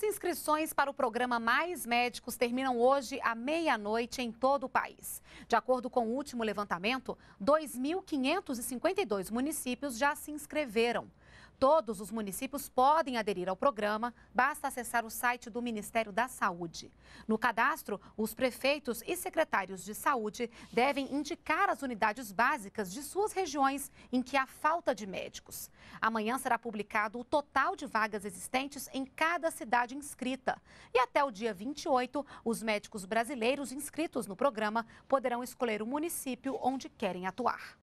As inscrições para o programa Mais Médicos terminam hoje à meia-noite em todo o país. De acordo com o último levantamento, 2.552 municípios já se inscreveram. Todos os municípios podem aderir ao programa, basta acessar o site do Ministério da Saúde. No cadastro, os prefeitos e secretários de saúde devem indicar as unidades básicas de suas regiões em que há falta de médicos. Amanhã será publicado o total de vagas existentes em cada cidade inscrita. E até o dia 28, os médicos brasileiros inscritos no programa poderão escolher o município onde querem atuar.